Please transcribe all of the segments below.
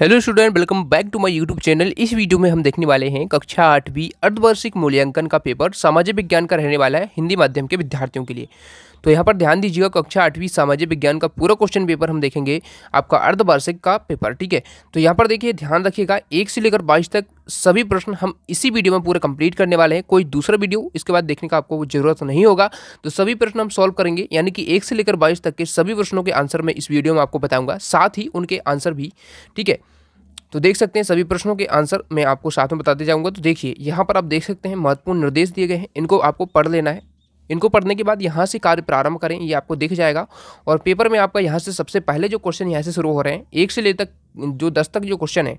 hello student welcome back to my YouTube channel इस वीडियो में हम देखने वाले हैं कक्षा आठवीं अर्धवार्षिक मूल्यांकन का पेपर सामाजिक विज्ञान का रहने वाला है हिंदी माध्यम के विद्यार्थियों के लिए तो यहाँ पर ध्यान दीजिएगा कक्षा आठवीं सामाजिक विज्ञान का पूरा क्वेश्चन पेपर हम देखेंगे आपका अर्धवार्षिक का पेपर ठीक है तो यहाँ पर देखिए ध्यान रखिएगा एक से लेकर बाईस तक सभी प्रश्न हम इसी वीडियो में पूरा कंप्लीट करने वाले हैं कोई दूसरा वीडियो इसके बाद देखने का आपको जरूरत नहीं होगा तो सभी प्रश्न हम सॉल्व करेंगे यानी कि एक से लेकर बाईस तक के सभी प्रश्नों के आंसर मैं इस वीडियो में आपको बताऊंगा साथ ही उनके आंसर भी ठीक है तो देख सकते हैं सभी प्रश्नों के आंसर मैं आपको साथ में बताते जाऊंगा तो देखिए यहाँ पर आप देख सकते हैं महत्वपूर्ण निर्देश दिए गए हैं इनको आपको पढ़ लेना है इनको पढ़ने के बाद यहाँ से कार्य प्रारंभ करें ये आपको दिख जाएगा और पेपर में आपका यहाँ से सबसे पहले जो क्वेश्चन यहाँ से शुरू हो रहे हैं एक से ले तक जो दस तक जो क्वेश्चन है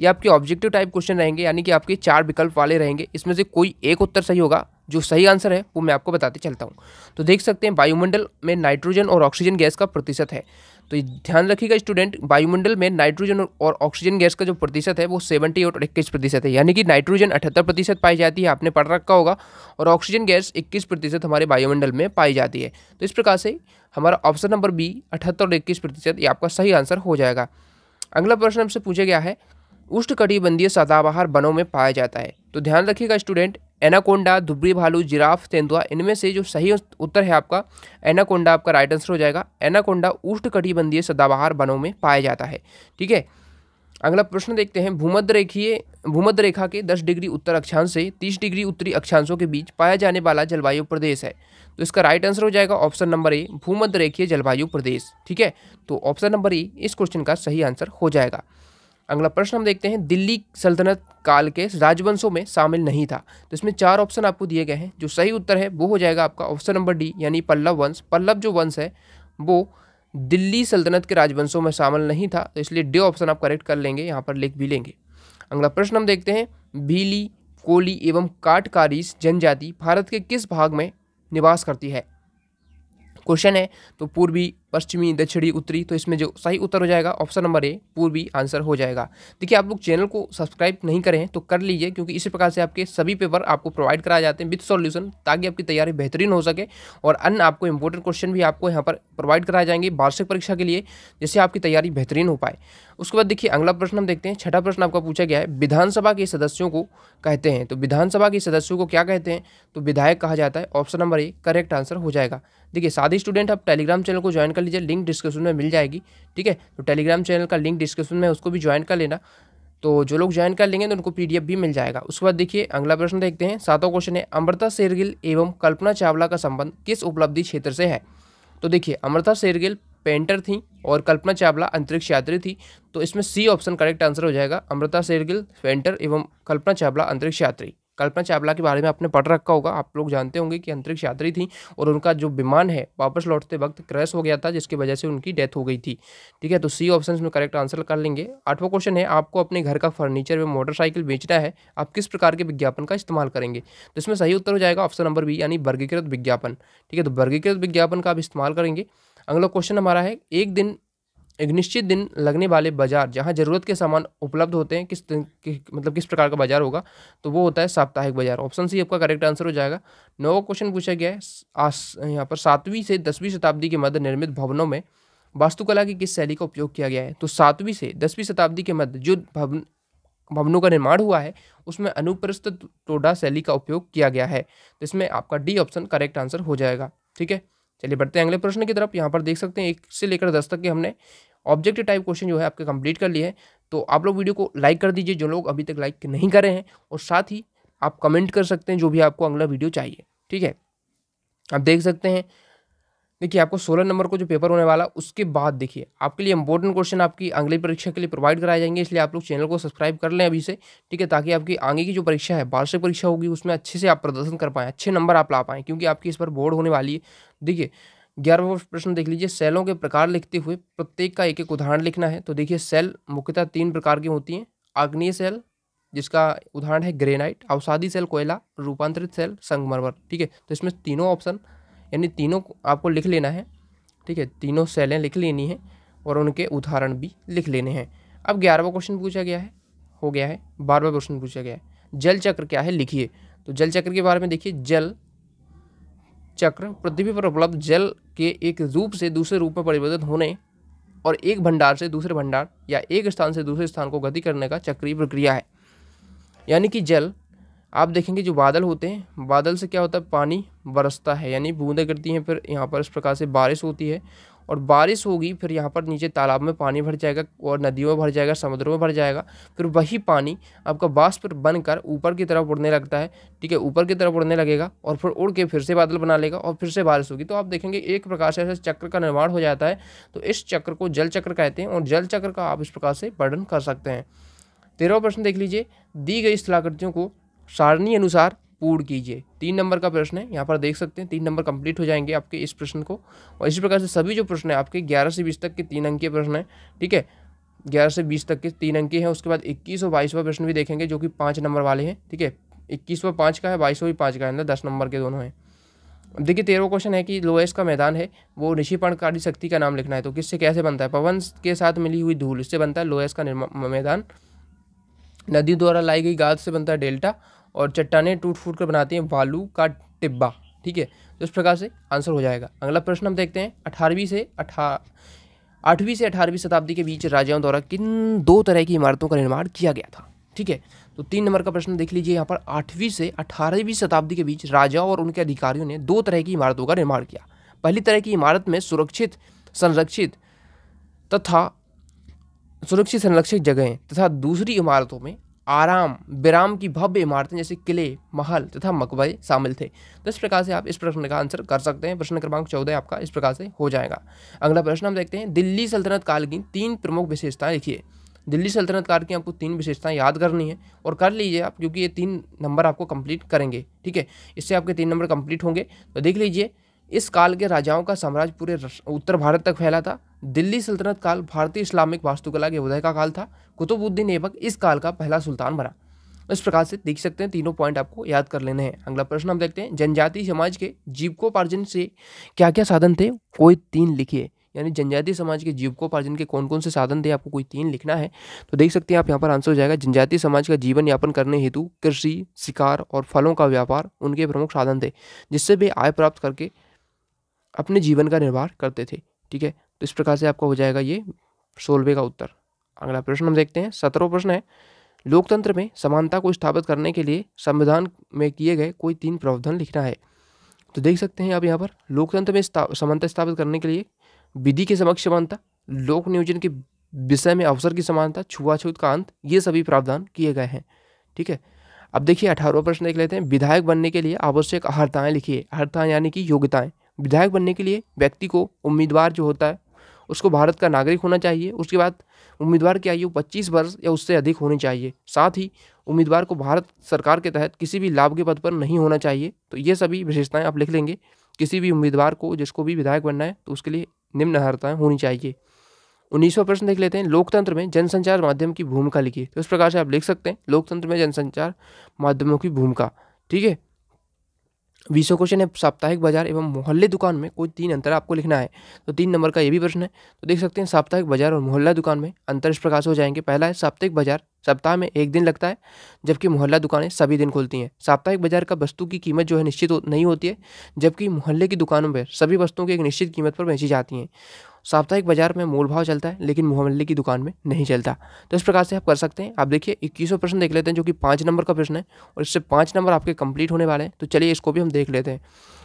ये आपके ऑब्जेक्टिव टाइप क्वेश्चन रहेंगे यानी कि आपके चार विकल्प वाले रहेंगे इसमें से कोई एक उत्तर सही होगा जो सही आंसर है वो मैं आपको बताते चलता हूँ तो देख सकते हैं वायुमंडल में नाइट्रोजन और ऑक्सीजन गैस का प्रतिशत है तो ध्यान रखिएगा स्टूडेंट वायुमंडल में नाइट्रोजन और ऑक्सीजन गैस का जो प्रतिशत है वो सेवेंटी और इक्कीस प्रतिशत है यानी कि नाइट्रोजन अठहत्तर प्रतिशत पाई जाती है आपने पढ़ रखा होगा और ऑक्सीजन गैस इक्कीस प्रतिशत हमारे वायुमंडल में पाई जाती है तो इस प्रकार से हमारा ऑप्शन नंबर बी अठहत्तर और इक्कीस प्रतिशत ये आपका सही आंसर हो जाएगा अगला प्रश्न हमसे पूछा गया है कटिबंधीय सदाबहार वनों में पाया जाता है तो ध्यान रखिएगा स्टूडेंट एनाकोंडा दुबरी भालू जिराफ तेंदुआ इनमें से जो सही उत्तर है आपका एनाकोंडा आपका राइट आंसर हो जाएगा एनाकोंडा कटिबंधीय सदाबहार वनों में पाया जाता है ठीक है अगला प्रश्न देखते हैं भूमध्य रेखीय भूमध्य रेखा के 10 डिग्री उत्तर अक्षांश से 30 डिग्री उत्तरी अक्षांशों के बीच पाया जाने वाला जलवायु प्रदेश है तो इसका राइट आंसर हो जाएगा ऑप्शन नंबर ए भूमध्य रेखीय जलवायु प्रदेश ठीक है तो ऑप्शन नंबर ए इस क्वेश्चन का सही आंसर हो जाएगा अगला प्रश्न हम देखते हैं दिल्ली सल्तनत काल के राजवंशों में शामिल नहीं था तो इसमें चार ऑप्शन आपको दिए गए हैं जो सही उत्तर है वो हो जाएगा आपका ऑप्शन नंबर डी यानी पल्लव वंश पल्लव जो वंश है वो दिल्ली सल्तनत के राजवंशों में शामिल नहीं था तो इसलिए डे ऑप्शन आप करेक्ट कर लेंगे यहाँ पर लिख भी लेंगे अगला प्रश्न हम देखते हैं भीली कोली एवं काटकारीस जनजाति भारत के किस भाग में निवास करती है क्वेश्चन है तो पूर्वी पश्चिमी दक्षिणी उत्तरी तो इसमें जो सही उत्तर हो जाएगा ऑप्शन नंबर ए पूर्वी आंसर हो जाएगा देखिए आप लोग चैनल को सब्सक्राइब नहीं करें तो कर लीजिए क्योंकि इसी प्रकार से आपके सभी पेपर आपको प्रोवाइड कराए जाते हैं विथ सॉल्यूशन ताकि आपकी तैयारी बेहतरीन हो सके और अन्य आपको इंपॉर्टेंट क्वेश्चन भी आपको यहाँ पर प्रोवाइड कराए जाएंगे वार्षिक परीक्षा के लिए जिससे आपकी तैयारी बेहतरीन हो पाए उसके बाद देखिए अगला प्रश्न हम देखते हैं छठा प्रश्न आपका पूछा गया है विधानसभा के सदस्यों को कहते हैं तो विधानसभा के सदस्यों को क्या कहते हैं तो विधायक कहा जाता है option number A correct answer हो जाएगा देखिए साथ स्टूडेंट आप टेलीग्राम चैनल को ज्वाइन कर लीजिए लिंक डिस्क्रिप्शन में मिल जाएगी ठीक है तो टेलीग्राम चैनल का लिंक डिस्क्रिप्शन में उसको भी ज्वाइन कर लेना तो जो लोग ज्वाइन कर लेंगे तो उनको पीडीएफ भी मिल जाएगा उसके बाद देखिए अगला प्रश्न देखते हैं सातवां क्वेश्चन है अमृता शेरगिल एवं कल्पना चावला का संबंध किस उपलब्धि क्षेत्र से है तो देखिए अमृता शेरगिल पेंटर थी और कल्पना चावला अंतरिक्ष यात्री थी तो इसमें सी ऑप्शन करेक्ट आंसर हो जाएगा अमृता शेरगिल पेंटर एवं कल्पना चावला अंतरिक्ष यात्री कल्पना चावला के बारे में आपने पढ़ रखा होगा आप लोग जानते होंगे कि अंतरिक्ष यात्री थी और उनका जो विमान है वापस लौटते वक्त क्रैश हो गया था जिसकी वजह से उनकी डेथ हो गई थी ठीक है तो सी ऑप्शन में करेक्ट आंसर कर लेंगे आठवां क्वेश्चन है आपको अपने घर का फर्नीचर में मोटरसाइकिल बेचना है आप किस प्रकार के विज्ञापन का इस्तेमाल करेंगे तो इसमें सही उत्तर हो जाएगा ऑप्शन नंबर बी यानी वर्गीकृत विज्ञापन ठीक है तो वर्गीकृत विज्ञापन का आप इस्तेमाल करेंगे अगला क्वेश्चन हमारा है एक दिन एक निश्चित दिन लगने वाले बाजार जहाँ ज़रूरत के सामान उपलब्ध होते हैं किस कि, मतलब किस प्रकार का बाजार होगा तो वो होता है साप्ताहिक बाजार ऑप्शन सी आपका करेक्ट आंसर हो जाएगा नौवा क्वेश्चन पूछा गया है यहाँ पर सातवीं से दसवीं शताब्दी के मध्य निर्मित भवनों में वास्तुकला की किस शैली का उपयोग किया गया है तो सातवीं से दसवीं शताब्दी के मध्य जो भवन भवनों का निर्माण हुआ है उसमें अनुप्रस्थ टोडा शैली का उपयोग किया गया है तो इसमें आपका डी ऑप्शन करेक्ट आंसर हो जाएगा ठीक है चलिए बढ़ते हैं अगले प्रश्न की तरफ यहाँ पर देख सकते हैं एक से लेकर दस तक के हमने ऑब्जेक्टिव टाइप क्वेश्चन जो है आपके कंप्लीट कर लिए हैं तो आप लोग वीडियो को लाइक कर दीजिए जो लोग अभी तक लाइक नहीं करे हैं और साथ ही आप कमेंट कर सकते हैं जो भी आपको अगला वीडियो चाहिए ठीक है आप देख सकते हैं देखिए आपको सोलह नंबर को जो पेपर होने वाला उसके बाद देखिए आपके लिए इंपॉर्टेंट क्वेश्चन आपकी अगली परीक्षा के लिए प्रोवाइड कराए जाएंगे इसलिए आप लोग चैनल को सब्सक्राइब कर लें अभी से ठीक है ताकि आपकी आगे की जो परीक्षा है वार्षिक परीक्षा होगी उसमें अच्छे से आप प्रदर्शन कर पाएँ अच्छे नंबर आप ला पाएँ क्योंकि आपकी इस पर बोर्ड होने वाली है देखिए ग्यारह प्रश्न देख लीजिए सेलों के प्रकार लिखते हुए प्रत्येक का एक एक उदाहरण लिखना है तो देखिए सेल मुख्यतः तीन प्रकार की होती हैं आग्नेय सेल जिसका उदाहरण है ग्रेनाइट अवसादी सेल कोयला रूपांतरित सेल संगमरवर ठीक है तो इसमें तीनों ऑप्शन यानी तीनों आपको लिख लेना है ठीक है तीनों सेलें लिख लेनी है और उनके उदाहरण भी लिख लेने हैं अब ग्यारहवा क्वेश्चन पूछा गया है हो गया है बारहवा क्वेश्चन पूछा गया है जल चक्र क्या है लिखिए तो जल चक्र के बारे में देखिए जल चक्र पृथ्वी पर उपलब्ध जल के एक रूप से दूसरे रूप में परिवर्तित होने और एक भंडार से दूसरे भंडार या एक स्थान से दूसरे स्थान को गति करने का चक्रीय प्रक्रिया है यानी कि जल आप देखेंगे जो बादल होते हैं बादल से क्या होता है पानी बरसता है यानी बूंदें गिरती हैं फिर यहाँ पर इस प्रकार से बारिश होती है और बारिश होगी फिर यहाँ पर नीचे तालाब में पानी भर जाएगा और नदियों में भर जाएगा समुद्र में भर जाएगा फिर वही पानी आपका बाष्प बनकर ऊपर की तरफ उड़ने लगता है ठीक है ऊपर की तरफ उड़ने लगेगा और फिर उड़ के फिर से बादल बना लेगा और फिर से बारिश होगी तो आप देखेंगे एक प्रकार से ऐसे चक्र का निर्माण हो जाता है तो इस चक्र को जल चक्र कहते हैं और जल चक्र का आप इस प्रकार से वर्णन कर सकते हैं तेरहवा प्रश्न देख लीजिए दी गई स्थलाकृतियों को सारणी अनुसार पूर्ण कीजिए तीन नंबर का प्रश्न है यहाँ पर देख सकते हैं तीन नंबर कंप्लीट हो जाएंगे आपके इस प्रश्न को और इसी प्रकार से सभी जो प्रश्न है आपके ग्यारह से बीस तक के तीन अंकीय प्रश्न है ठीक है ग्यारह से बीस तक के तीन अंकीय हैं उसके बाद इक्कीस और बाईसवा प्रश्न भी देखेंगे जो कि पाँच नंबर वाले हैं ठीक है इक्कीसवा पाँच का है बाईसवा भी पाँच का है दस नंबर के दोनों हैं देखिए तेरहवा क्वेश्चन है कि लोएस का मैदान है वो ऋषिपणकारी शक्ति का नाम लिखना है तो किससे कैसे बनता है पवन के साथ मिली हुई धूल इससे बनता है लोएस का मैदान नदी द्वारा लाई गई गाद से बनता है डेल्टा और चट्टाने टूट फूट कर बनाती हैं बालू का टिब्बा ठीक है तो इस प्रकार से आंसर हो जाएगा अगला प्रश्न हम देखते हैं अठारहवीं से अठा आठवीं से अठारहवीं शताब्दी के बीच राजाओं द्वारा किन दो तरह की इमारतों का निर्माण किया गया था ठीक है तो तीन नंबर का प्रश्न देख लीजिए यहाँ पर आठवीं से अठारहवीं शताब्दी के बीच राजाओं और उनके अधिकारियों ने दो तरह की इमारतों का निर्माण किया पहली तरह की इमारत में सुरक्षित संरक्षित तथा सुरक्षित संरक्षित जगहें तथा दूसरी इमारतों में आराम विराम की भव्य इमारतें जैसे किले महल तथा मकबरे शामिल थे तो इस प्रकार से आप इस प्रश्न का आंसर कर सकते हैं प्रश्न क्रमांक चौदह आपका इस प्रकार से हो जाएगा अगला प्रश्न हम देखते हैं दिल्ली सल्तनत काल की तीन प्रमुख विशेषताएँ लिखिए दिल्ली सल्तनत काल की आपको तीन विशेषताएं याद करनी है और कर लीजिए आप क्योंकि ये तीन नंबर आपको कंप्लीट करेंगे ठीक है इससे आपके तीन नंबर कंप्लीट होंगे तो देख लीजिए इस काल के राजाओं का साम्राज्य पूरे उत्तर भारत तक फैला था दिल्ली सल्तनत काल भारतीय इस्लामिक वास्तुकला के उदय का काल था कुतुबुद्दीन ऐबक इस काल का पहला सुल्तान बना इस प्रकार से देख सकते हैं तीनों पॉइंट आपको याद कर लेने हैं अगला प्रश्न हम देखते हैं जनजाति समाज के जीवकोपार्जन से क्या क्या साधन थे कोई तीन लिखिए यानी जनजाति समाज के जीवकोपार्जन के कौन कौन से साधन थे आपको कोई तीन लिखना है तो देख सकते हैं आप यहाँ पर आंसर हो जाएगा जनजाति समाज का जीवन यापन करने हेतु कृषि शिकार और फलों का व्यापार उनके प्रमुख साधन थे जिससे वे आय प्राप्त करके अपने जीवन का निर्वाह करते थे ठीक है तो इस प्रकार से आपका हो जाएगा ये सोलवे का उत्तर अगला प्रश्न हम देखते हैं सत्रहवा प्रश्न है लोकतंत्र में समानता को स्थापित करने के लिए संविधान में किए गए कोई तीन प्रावधान लिखना है तो देख सकते हैं आप यहाँ पर लोकतंत्र में समानता स्थापित करने के लिए विधि के समक्ष समानता लोक नियोजन के विषय में अवसर की समानता छुआछूत का अंत ये सभी प्रावधान किए गए हैं ठीक है अब देखिए अठारहवा प्रश्न देख लेते हैं विधायक बनने के लिए आवश्यक अर्हताएँ लिखिए अर्हताएँ यानी कि योग्यताएँ विधायक बनने के लिए व्यक्ति को उम्मीदवार जो होता है उसको भारत का नागरिक होना चाहिए उसके बाद उम्मीदवार की आयु 25 वर्ष या उससे अधिक होनी चाहिए साथ ही उम्मीदवार को भारत सरकार के तहत किसी भी लाभ के पद पर नहीं होना चाहिए तो ये सभी विशेषताएं आप लिख लेंगे किसी भी उम्मीदवार को जिसको भी विधायक बनना है तो उसके लिए निम्न अर्ताएँ होनी चाहिए उन्नीसवा प्रश्न देख लेते हैं लोकतंत्र में जनसंचार माध्यम की भूमिका लिखिए तो इस प्रकार से आप लिख सकते हैं लोकतंत्र में जनसंचार माध्यमों की भूमिका ठीक है बीसो क्वेश्चन है साप्ताहिक बाजार एवं मोहल्ले दुकान में कोई तीन अंतर आपको लिखना है तो तीन नंबर का ये भी प्रश्न है तो देख सकते हैं साप्ताहिक बाजार और मोहल्ला दुकान में अंतर इस प्रकार से हो जाएंगे पहला है साप्ताहिक बाजार सप्ताह में एक दिन लगता है जबकि मोहल्ला दुकानें सभी दिन खुलती हैं साप्ताहिक बाजार का वस्तु की कीमत जो है निश्चित हो, नहीं होती है जबकि मोहल्ले की दुकानों पर सभी वस्तुओं की एक निश्चित कीमत पर बेची जाती हैं साप्ताहिक बाजार में मोल भाव चलता है लेकिन मोहम्मल की दुकान में नहीं चलता तो इस प्रकार से आप कर सकते हैं आप देखिए इक्कीसों प्रश्न देख लेते हैं जो कि पाँच नंबर का प्रश्न है और इससे पाँच नंबर आपके कंप्लीट होने वाले हैं तो चलिए इसको भी हम देख लेते हैं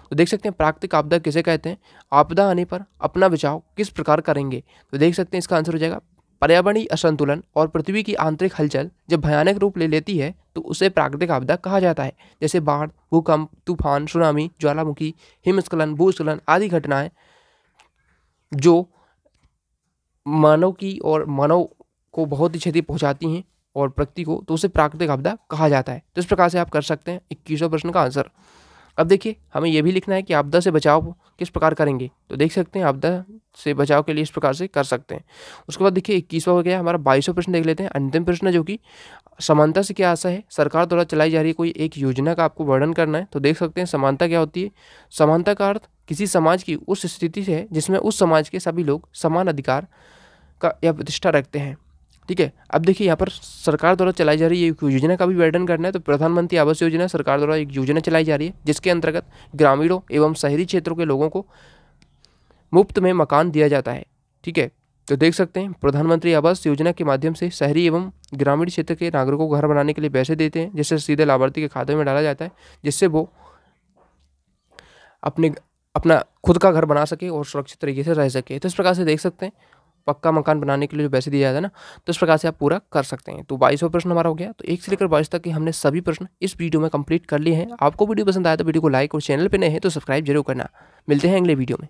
तो देख सकते हैं प्राकृतिक आपदा किसे कहते हैं आपदा आने पर अपना बचाव किस प्रकार करेंगे तो देख सकते हैं इसका आंसर हो जाएगा पर्यावरणीय असंतुलन और पृथ्वी की आंतरिक हलचल जब भयानक रूप ले लेती है तो उसे प्राकृतिक आपदा कहा जाता है जैसे बाढ़ भूकंप तूफान सुनामी ज्वालामुखी हिमस्खलन भूस्खलन आदि घटनाएं जो मानव की और मानव को बहुत ही क्षति पहुंचाती हैं और प्रकृति को तो उसे प्राकृतिक आपदा कहा जाता है तो इस प्रकार से आप कर सकते हैं इक्कीसवें प्रश्न का आंसर अब देखिए हमें यह भी लिखना है कि आपदा से बचाव किस प्रकार करेंगे तो देख सकते हैं आपदा से बचाव के लिए इस प्रकार से कर सकते हैं उसके बाद देखिए इक्कीसवा हो गया हमारा बाईसवा प्रश्न देख लेते हैं अंतिम प्रश्न जो कि समानता से क्या आशा है सरकार द्वारा चलाई जा रही कोई एक योजना का आपको वर्णन करना है तो देख सकते हैं समानता क्या होती है समानता का अर्थ किसी समाज की उस स्थिति से जिसमें उस समाज के सभी लोग समान अधिकार का या प्रतिष्ठा रखते हैं ठीक है अब देखिए यहाँ पर सरकार द्वारा चलाई जा रही है योजना का भी वर्णन करना है तो प्रधानमंत्री आवास योजना सरकार द्वारा एक योजना चलाई जा रही है जिसके अंतर्गत ग्रामीणों एवं शहरी क्षेत्रों के लोगों को मुफ्त में मकान दिया जाता है ठीक है तो देख सकते हैं प्रधानमंत्री आवास योजना के माध्यम से शहरी एवं ग्रामीण क्षेत्र के नागरिकों को घर बनाने के लिए पैसे देते हैं जिससे सीधे लाभार्थी के खाते में डाला जाता है जिससे वो अपने अपना खुद का घर बना सके और सुरक्षित तरीके से रह सके तो इस प्रकार से देख सकते हैं पक्का मकान बनाने के लिए जो पैसे दिया जाता है ना तो इस प्रकार से आप पूरा कर सकते हैं तो बाईसवा प्रश्न हमारा हो गया तो एक से लेकर बाईस तक के हमने सभी प्रश्न इस वीडियो में कंप्लीट कर लिए हैं आपको वीडियो पसंद आया तो वीडियो को लाइक और चैनल पर नए हैं तो सब्सक्राइब जरूर करना मिलते हैं अगले वीडियो में